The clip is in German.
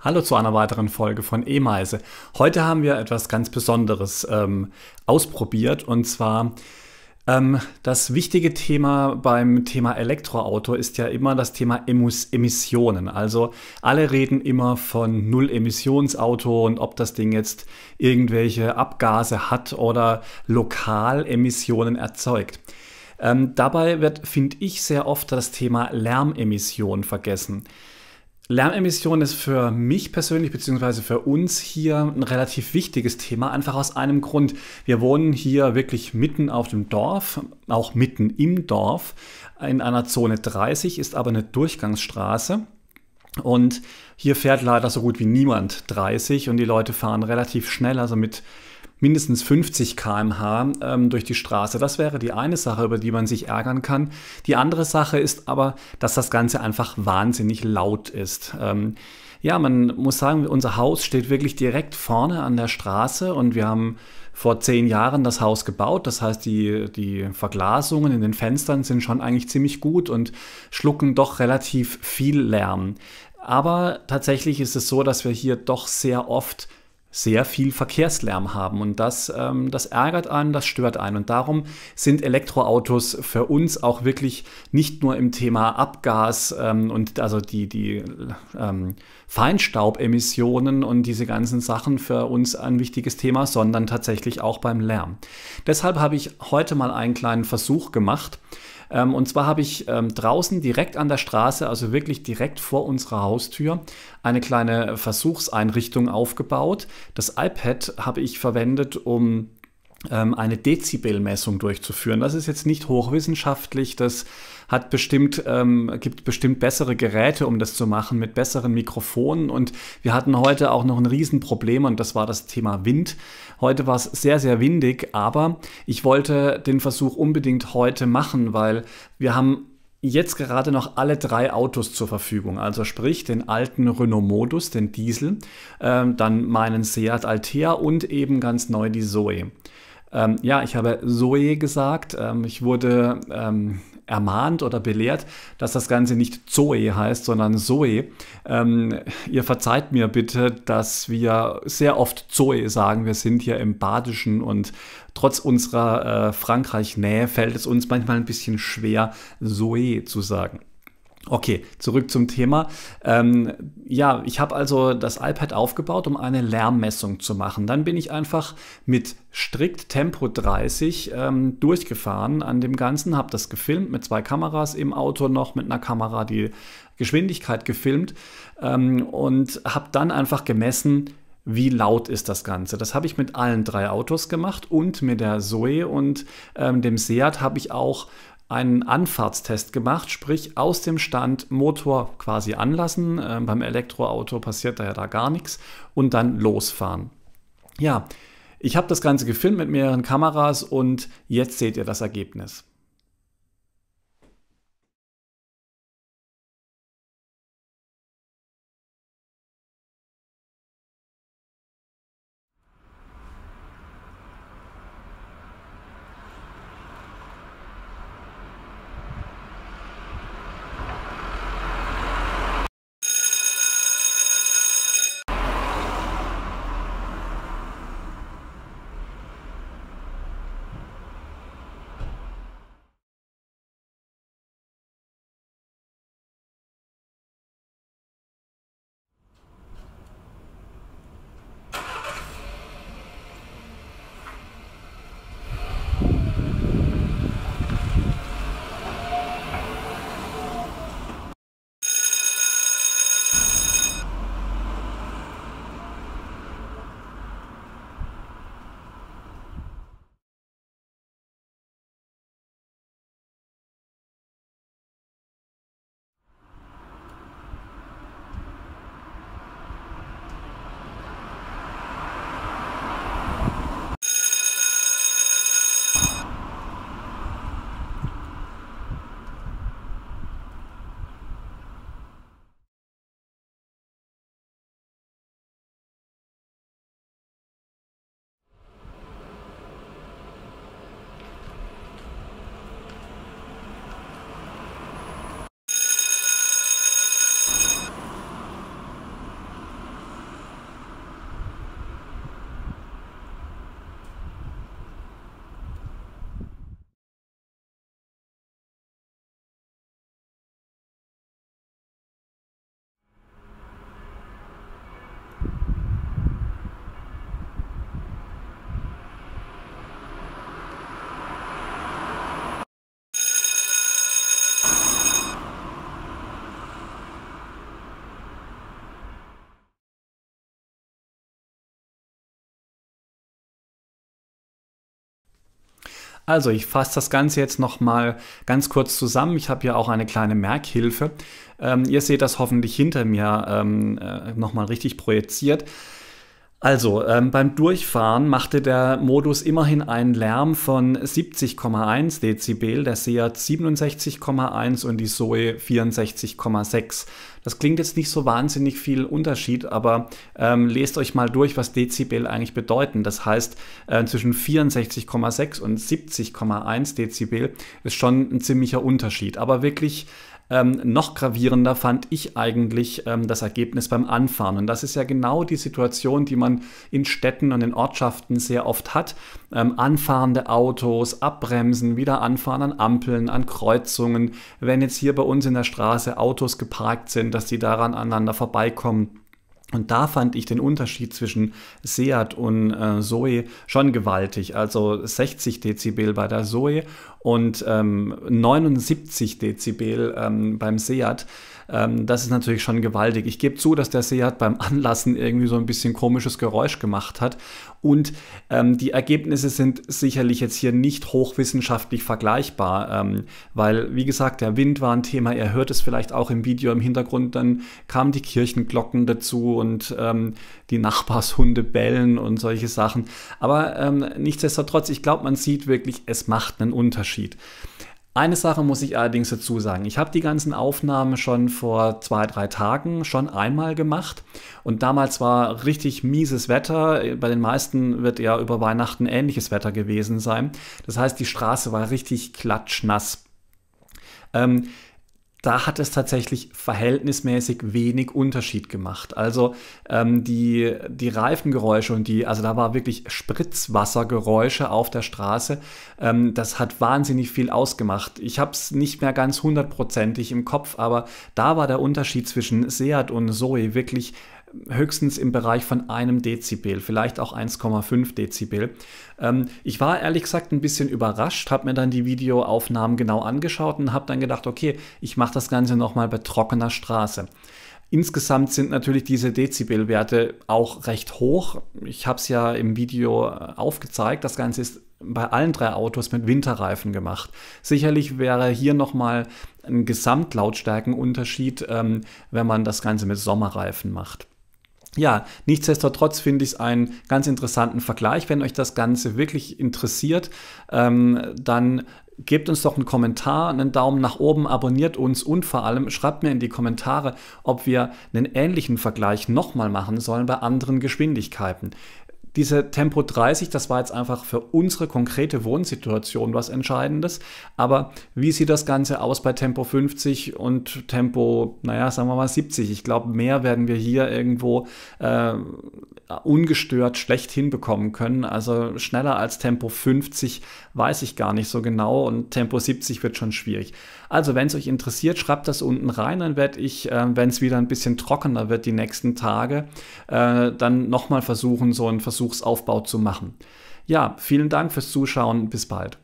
Hallo zu einer weiteren Folge von E-Meise. Heute haben wir etwas ganz Besonderes ähm, ausprobiert und zwar ähm, das wichtige Thema beim Thema Elektroauto ist ja immer das Thema Emus Emissionen. Also alle reden immer von Null-Emissionsauto und ob das Ding jetzt irgendwelche Abgase hat oder lokal Emissionen erzeugt. Ähm, dabei wird, finde ich, sehr oft das Thema Lärmemissionen vergessen. Lärmemission ist für mich persönlich beziehungsweise für uns hier ein relativ wichtiges Thema, einfach aus einem Grund. Wir wohnen hier wirklich mitten auf dem Dorf, auch mitten im Dorf. In einer Zone 30 ist aber eine Durchgangsstraße. Und hier fährt leider so gut wie niemand 30 und die Leute fahren relativ schnell, also mit mindestens 50 km/h ähm, durch die Straße. Das wäre die eine Sache, über die man sich ärgern kann. Die andere Sache ist aber, dass das Ganze einfach wahnsinnig laut ist. Ähm, ja, man muss sagen, unser Haus steht wirklich direkt vorne an der Straße und wir haben vor zehn Jahren das Haus gebaut. Das heißt, die, die Verglasungen in den Fenstern sind schon eigentlich ziemlich gut und schlucken doch relativ viel Lärm. Aber tatsächlich ist es so, dass wir hier doch sehr oft sehr viel Verkehrslärm haben. Und das, ähm, das ärgert einen, das stört einen. Und darum sind Elektroautos für uns auch wirklich nicht nur im Thema Abgas ähm, und also die, die ähm, Feinstaubemissionen und diese ganzen Sachen für uns ein wichtiges Thema, sondern tatsächlich auch beim Lärm. Deshalb habe ich heute mal einen kleinen Versuch gemacht. Ähm, und zwar habe ich ähm, draußen direkt an der Straße, also wirklich direkt vor unserer Haustür, eine kleine Versuchseinrichtung aufgebaut. Das iPad habe ich verwendet, um ähm, eine Dezibelmessung durchzuführen. Das ist jetzt nicht hochwissenschaftlich, das hat bestimmt, ähm, gibt bestimmt bessere Geräte, um das zu machen, mit besseren Mikrofonen. Und wir hatten heute auch noch ein Riesenproblem und das war das Thema Wind. Heute war es sehr, sehr windig, aber ich wollte den Versuch unbedingt heute machen, weil wir haben jetzt gerade noch alle drei Autos zur Verfügung. Also sprich den alten Renault Modus, den Diesel, ähm, dann meinen Seat Altea und eben ganz neu die Zoe. Ähm, ja, ich habe Zoe gesagt. Ähm, ich wurde ähm, ermahnt oder belehrt, dass das Ganze nicht Zoe heißt, sondern Zoe. Ähm, ihr verzeiht mir bitte, dass wir sehr oft Zoe sagen. Wir sind hier im Badischen und trotz unserer äh, Frankreich-Nähe fällt es uns manchmal ein bisschen schwer, Zoe zu sagen. Okay, zurück zum Thema. Ähm, ja, ich habe also das iPad aufgebaut, um eine Lärmmessung zu machen. Dann bin ich einfach mit strikt Tempo 30 ähm, durchgefahren an dem Ganzen, habe das gefilmt mit zwei Kameras im Auto noch, mit einer Kamera die Geschwindigkeit gefilmt ähm, und habe dann einfach gemessen, wie laut ist das Ganze. Das habe ich mit allen drei Autos gemacht und mit der Zoe und ähm, dem Seat habe ich auch einen Anfahrtstest gemacht, sprich aus dem Stand Motor quasi anlassen. Ähm, beim Elektroauto passiert da ja da gar nichts und dann losfahren. Ja, ich habe das Ganze gefilmt mit mehreren Kameras und jetzt seht ihr das Ergebnis. Also ich fasse das Ganze jetzt nochmal ganz kurz zusammen. Ich habe ja auch eine kleine Merkhilfe. Ähm, ihr seht das hoffentlich hinter mir ähm, äh, nochmal richtig projiziert. Also ähm, beim Durchfahren machte der Modus immerhin einen Lärm von 70,1 Dezibel, der Seat 67,1 und die Zoe 64,6. Das klingt jetzt nicht so wahnsinnig viel Unterschied, aber ähm, lest euch mal durch, was Dezibel eigentlich bedeuten. Das heißt, äh, zwischen 64,6 und 70,1 Dezibel ist schon ein ziemlicher Unterschied, aber wirklich ähm, noch gravierender fand ich eigentlich ähm, das Ergebnis beim Anfahren. Und das ist ja genau die Situation, die man in Städten und in Ortschaften sehr oft hat. Ähm, anfahrende Autos, abbremsen, wieder anfahren an Ampeln, an Kreuzungen. Wenn jetzt hier bei uns in der Straße Autos geparkt sind, dass die daran aneinander vorbeikommen. Und da fand ich den Unterschied zwischen Seat und äh, Zoe schon gewaltig. Also 60 Dezibel bei der Zoe und ähm, 79 Dezibel ähm, beim Seat. Ähm, das ist natürlich schon gewaltig. Ich gebe zu, dass der Seat beim Anlassen irgendwie so ein bisschen komisches Geräusch gemacht hat. Und ähm, die Ergebnisse sind sicherlich jetzt hier nicht hochwissenschaftlich vergleichbar, ähm, weil, wie gesagt, der Wind war ein Thema. Ihr hört es vielleicht auch im Video im Hintergrund. Dann kamen die Kirchenglocken dazu und ähm, die Nachbarshunde bellen und solche Sachen. Aber nichtsdestotrotz, ich glaube, man sieht wirklich, es macht einen Unterschied. Unterschied. Eine Sache muss ich allerdings dazu sagen. Ich habe die ganzen Aufnahmen schon vor zwei, drei Tagen schon einmal gemacht und damals war richtig mieses Wetter. Bei den meisten wird ja über Weihnachten ähnliches Wetter gewesen sein. Das heißt, die Straße war richtig klatschnass. Ähm, da hat es tatsächlich verhältnismäßig wenig Unterschied gemacht. Also ähm, die, die Reifengeräusche und die, also da war wirklich Spritzwassergeräusche auf der Straße. Ähm, das hat wahnsinnig viel ausgemacht. Ich habe es nicht mehr ganz hundertprozentig im Kopf, aber da war der Unterschied zwischen Seat und Zoe wirklich höchstens im Bereich von einem Dezibel, vielleicht auch 1,5 Dezibel. Ähm, ich war ehrlich gesagt ein bisschen überrascht, habe mir dann die Videoaufnahmen genau angeschaut und habe dann gedacht, okay, ich mache das Ganze nochmal bei trockener Straße. Insgesamt sind natürlich diese Dezibelwerte auch recht hoch. Ich habe es ja im Video äh, aufgezeigt. Das Ganze ist bei allen drei Autos mit Winterreifen gemacht. Sicherlich wäre hier nochmal ein Gesamtlautstärkenunterschied, ähm, wenn man das Ganze mit Sommerreifen macht ja, nichtsdestotrotz finde ich es einen ganz interessanten Vergleich. Wenn euch das Ganze wirklich interessiert, ähm, dann gebt uns doch einen Kommentar, einen Daumen nach oben, abonniert uns und vor allem schreibt mir in die Kommentare, ob wir einen ähnlichen Vergleich nochmal machen sollen bei anderen Geschwindigkeiten. Diese Tempo 30, das war jetzt einfach für unsere konkrete Wohnsituation was Entscheidendes. Aber wie sieht das Ganze aus bei Tempo 50 und Tempo, naja, sagen wir mal 70? Ich glaube, mehr werden wir hier irgendwo äh, äh, ungestört schlecht hinbekommen können. Also schneller als Tempo 50 weiß ich gar nicht so genau und Tempo 70 wird schon schwierig. Also wenn es euch interessiert, schreibt das unten rein, dann werde ich, äh, wenn es wieder ein bisschen trockener wird die nächsten Tage, äh, dann nochmal versuchen, so einen Versuchsaufbau zu machen. Ja, vielen Dank fürs Zuschauen, bis bald.